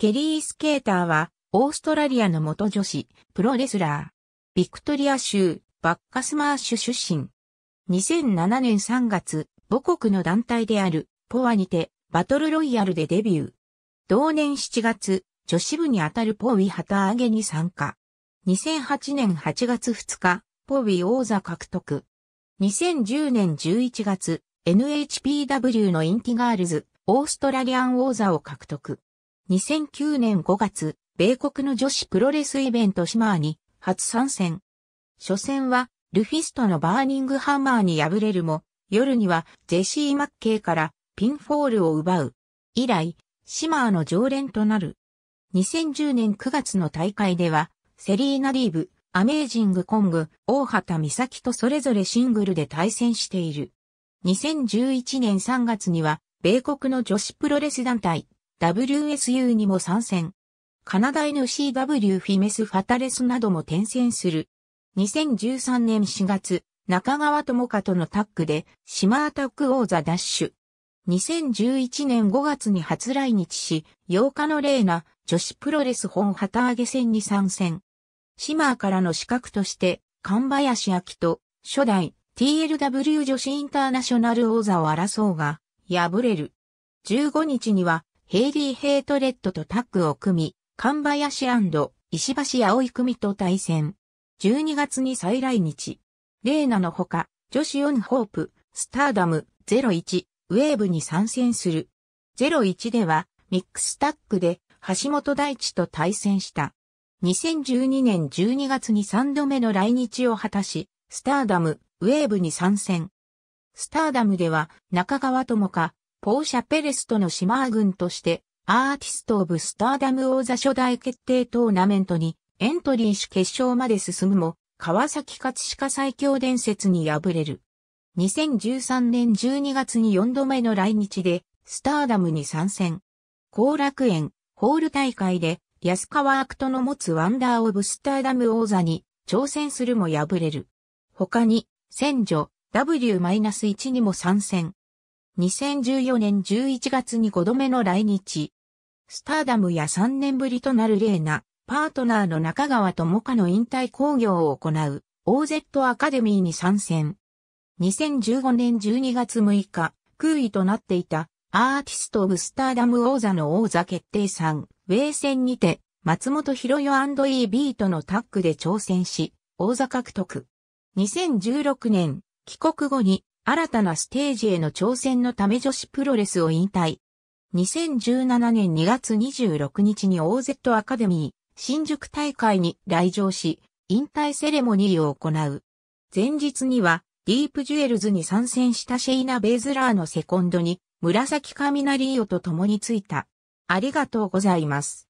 ケリー・スケーターは、オーストラリアの元女子、プロレスラー。ビクトリア州、バッカスマーシュ出身。2007年3月、母国の団体である、ポアにて、バトルロイヤルでデビュー。同年7月、女子部にあたるポウィ旗揚げに参加。2008年8月2日、ポウィ王座獲得。2010年11月、NHPW のインティガールズ、オーストラリアン王座を獲得。2009年5月、米国の女子プロレスイベントシマーに初参戦。初戦は、ルフィストのバーニングハンマーに敗れるも、夜にはジェシー・マッケイからピンフォールを奪う。以来、シマーの常連となる。2010年9月の大会では、セリーナ・リーブ、アメージング・コング、大畑美咲とそれぞれシングルで対戦している。2011年3月には、米国の女子プロレス団体、WSU にも参戦。カナダ NCW フィメス・ファタレスなども転戦する。2013年4月、中川智香とのタッグで、シマータッグ王座ダッシュ。2011年5月に初来日し、8日のレーナ、女子プロレス本旗揚げ戦に参戦。シマーからの資格として、神林明と、初代 TLW 女子インターナショナル王座を争うが、敗れる。15日には、ヘイリー・ヘイトレッドとタッグを組み、神林石橋葵組と対戦。12月に再来日。レーナのほか、女子オンホープ、スターダム、01、ウェーブに参戦する。01では、ミックスタッグで、橋本大地と対戦した。2012年12月に3度目の来日を果たし、スターダム、ウェーブに参戦。スターダムでは、中川智香、ポーシャ・ペレスとのシマー軍として、アーティスト・オブ・スターダム王座初代決定トーナメントにエントリーし決勝まで進むも、川崎葛飾最強伝説に敗れる。2013年12月に4度目の来日で、スターダムに参戦。後楽園、ホール大会で、安川アクトの持つワンダー・オブ・スターダム王座に挑戦するも敗れる。他に、戦女 W-1 にも参戦。2014年11月に5度目の来日。スターダムや3年ぶりとなるレーナ、パートナーの中川智香の引退興行を行う OZ アカデミーに参戦。2015年12月6日、空位となっていたアーティスト・オブ・スターダム王座の王座決定戦、ウェイ戦にて、松本博代 &E ビートのタッグで挑戦し、王座獲得。2016年、帰国後に新たなステージへの挑戦のため女子プロレスを引退。2017年2月26日に OZ アカデミー新宿大会に来場し、引退セレモニーを行う。前日には、ディープジュエルズに参戦したシェイナ・ベイズラーのセコンドに、紫カミナリーオと共についた。ありがとうございます。